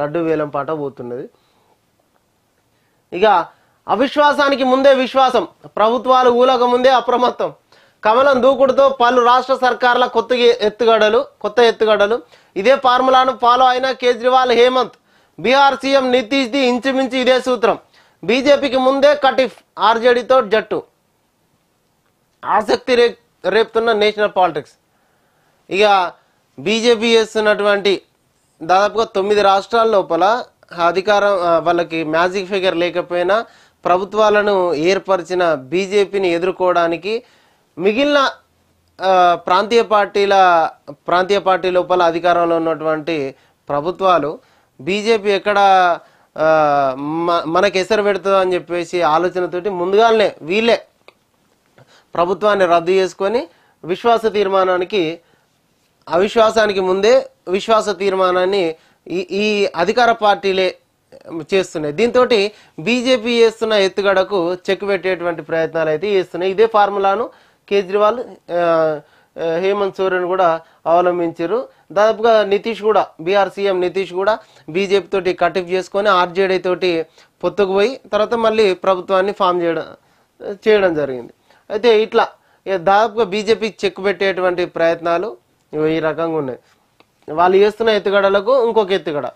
లడ్డు వేలం పాట పోతున్నది ఇక అవిశ్వాసానికి ముందే విశ్వాసం ప్రభుత్వాలు ఊలక ముందే అప్రమత్తం కమలం దూకుడుతో పలు రాష్ట్ర సర్కార్ల కొత్త ఎత్తుగడలు కొత్త ఎత్తుగడలు ఇదే ఫార్ములాను ఫాలో అయిన కేజ్రీవాల్ హేమంత్ బీహార్ సీఎం నితీష్ది ఇంచుమించు ఇదే సూత్రం బీజేపీకి ముందే కటిఫ్ ఆర్జేడీతో జట్టు ఆసక్తి రేపుతున్న నేషనల్ పాలిటిక్స్ ఇక బీజేపీ చేస్తున్నటువంటి దాదాపుగా తొమ్మిది రాష్ట్రాల లోపల అధికారం వాళ్ళకి మ్యాజిక్ ఫిగర్ లేకపోయినా ప్రభుత్వాలను ఏర్పరిచిన బీజేపీని ఎదుర్కోవడానికి మిగిలిన ప్రాంతీయ పార్టీల ప్రాంతీయ పార్టీ లోపల అధికారంలో ఉన్నటువంటి ప్రభుత్వాలు బీజేపీ ఎక్కడ మనకు ఎసరు పెడుతుందో అని చెప్పేసి ఆలోచనతోటి ముందుగానే వీళ్ళే ప్రభుత్వాన్ని రద్దు చేసుకొని విశ్వాస తీర్మానానికి అవిశ్వాసానికి ముందే విశ్వాస తీర్మానాన్ని ఈ ఈ అధికార పార్టీలే చేస్తున్నాయి దీంతో బీజేపీ చేస్తున్న ఎత్తుగడకు చెక్ పెట్టేటువంటి ప్రయత్నాలు అయితే చేస్తున్నాయి ఇదే ఫార్ములాను కేజ్రీవాల్ హేమంత్ సోరెన్ కూడా అవలంబించారు దాదాపుగా నితీష్ కూడా బీఆర్ సీఎం నితీష్ కూడా బీజేపీ తోటి కటిఫ్ చేసుకొని ఆర్జేడీ తోటి పొత్తుకుపోయి తర్వాత మళ్ళీ ప్రభుత్వాన్ని ఫామ్ చేయడం చేయడం జరిగింది అయితే ఇట్లా దాదాపుగా బీజేపీ చెక్ పెట్టేటువంటి ప్రయత్నాలు ఈ రకంగా ఉన్నాయి వాళ్ళు చేస్తున్న ఎత్తుగడలకు ఇంకొక ఎత్తుగడ